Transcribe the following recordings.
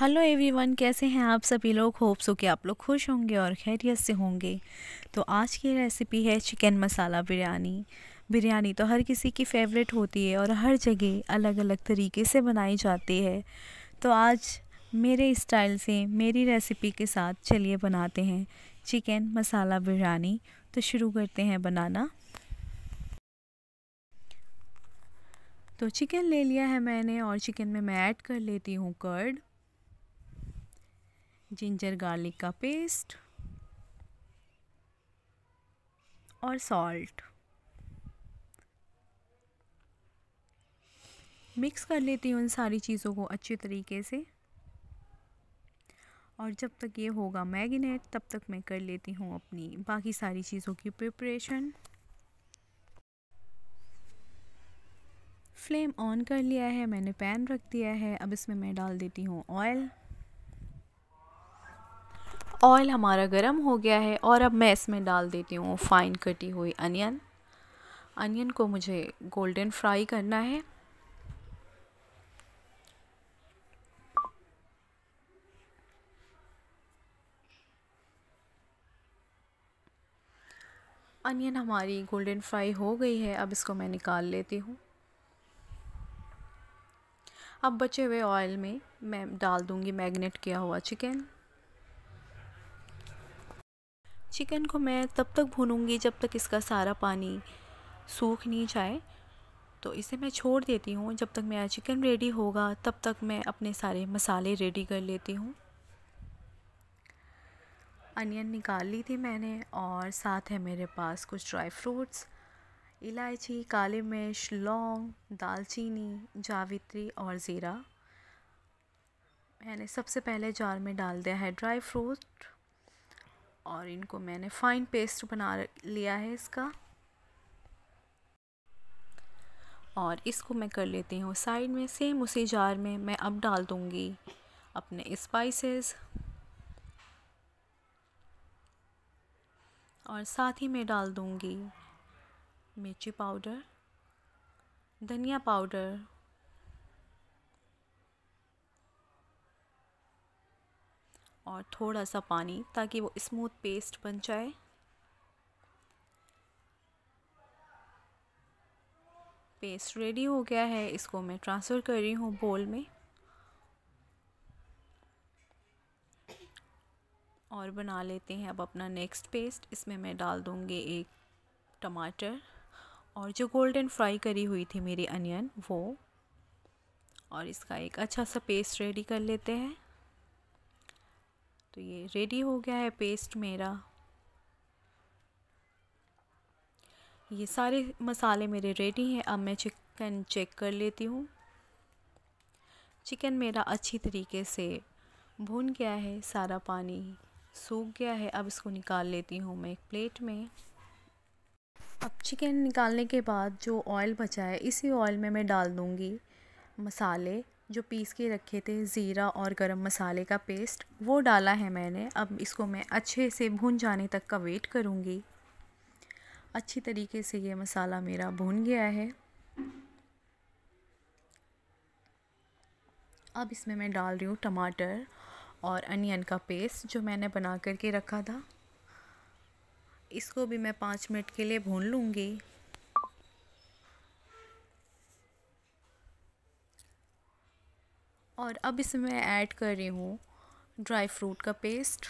hello everyone कैसे हैं आप सभी लोग होप सो कि आप लोग खुश होंगे और खैरियत से होंगे तो आज की रेसिपी है चिकन मसाला बिरयानी बिरयानी तो हर किसी की फेवरेट होती है और हर जगह अलग अलग तरीके से बनाई जाती है तो आज मेरे स्टाइल से मेरी रेसिपी के साथ चलिए बनाते हैं चिकन मसाला बिरयानी तो शुरू करते हैं बनाना तो चिकन ले लिया है मैंने और चिकन में मैं ऐड कर लेती हूँ कर्ड जिंजर गार्लिक का पेस्ट और सॉल्ट मिक्स कर लेती हूँ उन सारी चीज़ों को अच्छे तरीके से और जब तक ये होगा मैगिनेट तब तक मैं कर लेती हूँ अपनी बाकी सारी चीज़ों की प्रिपरेशन फ्लेम ऑन कर लिया है मैंने पैन रख दिया है अब इसमें मैं डाल देती हूँ ऑयल ऑयल हमारा गर्म हो गया है और अब मैं इसमें डाल देती हूँ फाइन कटी हुई अनियन अनियन को मुझे गोल्डन फ्राई करना है अनियन हमारी गोल्डन फ्राई हो गई है अब इसको मैं निकाल लेती हूँ अब बचे हुए ऑयल में मैं डाल दूँगी मैगनेट किया हुआ चिकन चिकन को मैं तब तक भूनूंगी जब तक इसका सारा पानी सूख नहीं जाए तो इसे मैं छोड़ देती हूँ जब तक मेरा चिकन रेडी होगा तब तक मैं अपने सारे मसाले रेडी कर लेती हूँ अनियन निकाल ली थी मैंने और साथ है मेरे पास कुछ ड्राई फ्रूट्स इलायची काले मिर्च लौंग दालचीनी जावित्री और ज़ीरा मैंने सबसे पहले जार में डाल दिया है ड्राई फ्रूट और इनको मैंने फाइन पेस्ट बना लिया है इसका और इसको मैं कर लेती हूँ साइड में सेम उसी जार में मैं अब डाल दूँगी अपने स्पाइसेस और साथ ही मैं डाल दूँगी मिर्ची पाउडर धनिया पाउडर और थोड़ा सा पानी ताकि वो स्मूथ पेस्ट बन जाए पेस्ट रेडी हो गया है इसको मैं ट्रांसफ़र कर रही हूँ बोल में और बना लेते हैं अब अपना नेक्स्ट पेस्ट इसमें मैं डाल दूँगी एक टमाटर और जो गोल्डन फ्राई करी हुई थी मेरी अनियन वो और इसका एक अच्छा सा पेस्ट रेडी कर लेते हैं तो ये रेडी हो गया है पेस्ट मेरा ये सारे मसाले मेरे रेडी हैं अब मैं चिकन चेक कर लेती हूँ चिकन मेरा अच्छी तरीके से भून गया है सारा पानी सूख गया है अब इसको निकाल लेती हूँ मैं एक प्लेट में अब चिकन निकालने के बाद जो ऑयल बचा है इसी ऑयल में मैं डाल दूँगी मसाले जो पीस के रखे थे ज़ीरा और गरम मसाले का पेस्ट वो डाला है मैंने अब इसको मैं अच्छे से भून जाने तक का वेट करूँगी अच्छी तरीके से ये मसाला मेरा भून गया है अब इसमें मैं डाल रही हूँ टमाटर और अनियन का पेस्ट जो मैंने बना कर के रखा था इसको भी मैं पाँच मिनट के लिए भून लूँगी और अब इसमें ऐड कर रही हूँ ड्राई फ्रूट का पेस्ट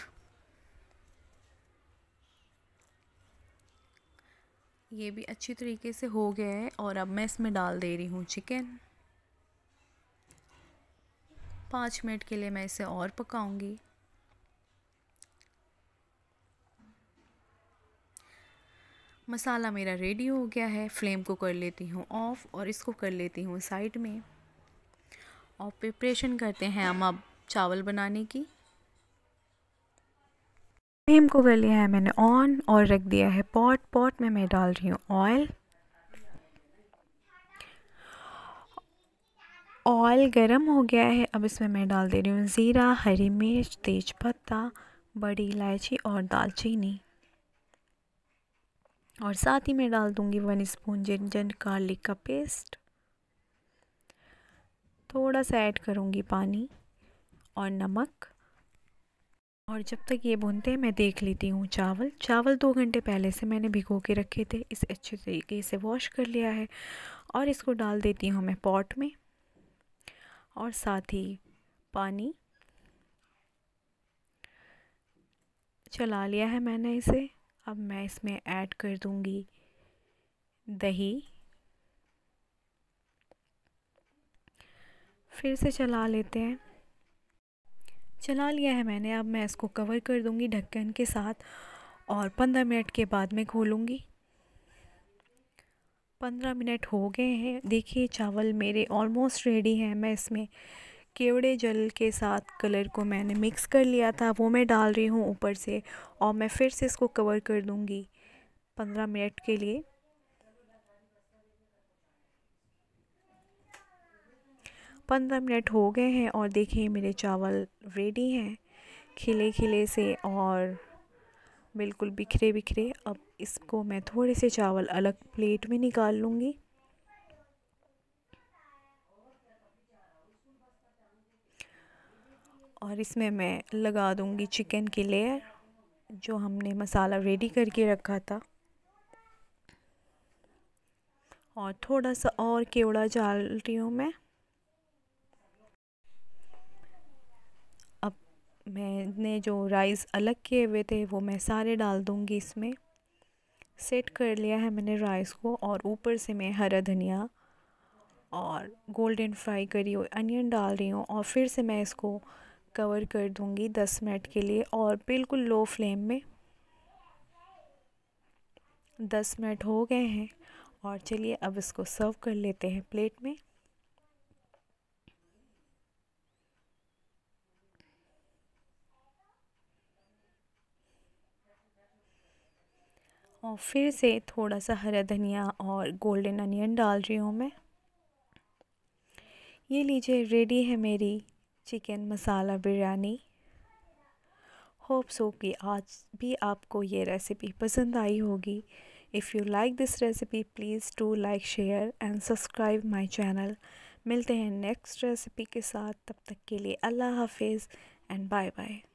ये भी अच्छी तरीके से हो गया है और अब मैं इसमें डाल दे रही हूँ चिकन पाँच मिनट के लिए मैं इसे और पकाऊंगी मसाला मेरा रेडी हो गया है फ्लेम को कर लेती हूँ ऑफ़ और इसको कर लेती हूँ साइड में और प्रिपरेशन करते हैं हम अब चावल बनाने की फ्लेम को कर लिया है मैंने ऑन और रख दिया है पॉट पॉट में मैं डाल रही हूँ ऑयल ऑयल गरम हो गया है अब इसमें मैं डाल दे रही हूँ ज़ीरा हरी मिर्च तेज़पत्ता बड़ी इलायची और दालचीनी और साथ ही मैं डाल दूँगी वन स्पून जिंजर गार्लिक का पेस्ट थोड़ा सा ऐड करूँगी पानी और नमक और जब तक ये भुनते हैं मैं देख लेती हूँ चावल चावल दो घंटे पहले से मैंने भिगो के रखे थे इसे अच्छे तरीके से वॉश कर लिया है और इसको डाल देती हूँ मैं पॉट में और साथ ही पानी चला लिया है मैंने इसे अब मैं इसमें ऐड कर दूँगी दही फिर से चला लेते हैं चला लिया है मैंने अब मैं इसको कवर कर दूंगी ढक्कन के साथ और पंद्रह मिनट के बाद मैं खोलूँगी पंद्रह मिनट हो गए हैं देखिए चावल मेरे ऑलमोस्ट रेडी हैं मैं इसमें केवड़े जल के साथ कलर को मैंने मिक्स कर लिया था वो मैं डाल रही हूँ ऊपर से और मैं फिर से इसको कवर कर दूँगी पंद्रह मिनट के लिए पंद्रह मिनट हो गए हैं और देखिए मेरे चावल रेडी हैं खिले खिले से और बिल्कुल बिखरे बिखरे अब इसको मैं थोड़े से चावल अलग प्लेट में निकाल लूँगी और इसमें मैं लगा दूँगी चिकन की लेयर जो हमने मसाला रेडी करके रखा था और थोड़ा सा और केवड़ा डाल रही हूँ मैं मैंने जो राइस अलग किए हुए थे वो मैं सारे डाल दूँगी इसमें सेट कर लिया है मैंने राइस को और ऊपर से मैं हरा धनिया और गोल्डन फ्राई करी हुई अनियन डाल रही हूँ और फिर से मैं इसको कवर कर दूँगी दस मिनट के लिए और बिल्कुल लो फ्लेम में दस मिनट हो गए हैं और चलिए अब इसको सर्व कर लेते हैं प्लेट में और फिर से थोड़ा सा हरा धनिया और गोल्डन अनियन डाल रही हूँ मैं ये लीजिए रेडी है मेरी chicken masala biryani hope so कि आज भी आपको ये रेसिपी पसंद आई होगी if you like this recipe please to like share and subscribe my channel मिलते हैं नेक्स्ट रेसिपी के साथ तब तक के लिए अल्लाह हाफिज़ एंड बाय बाय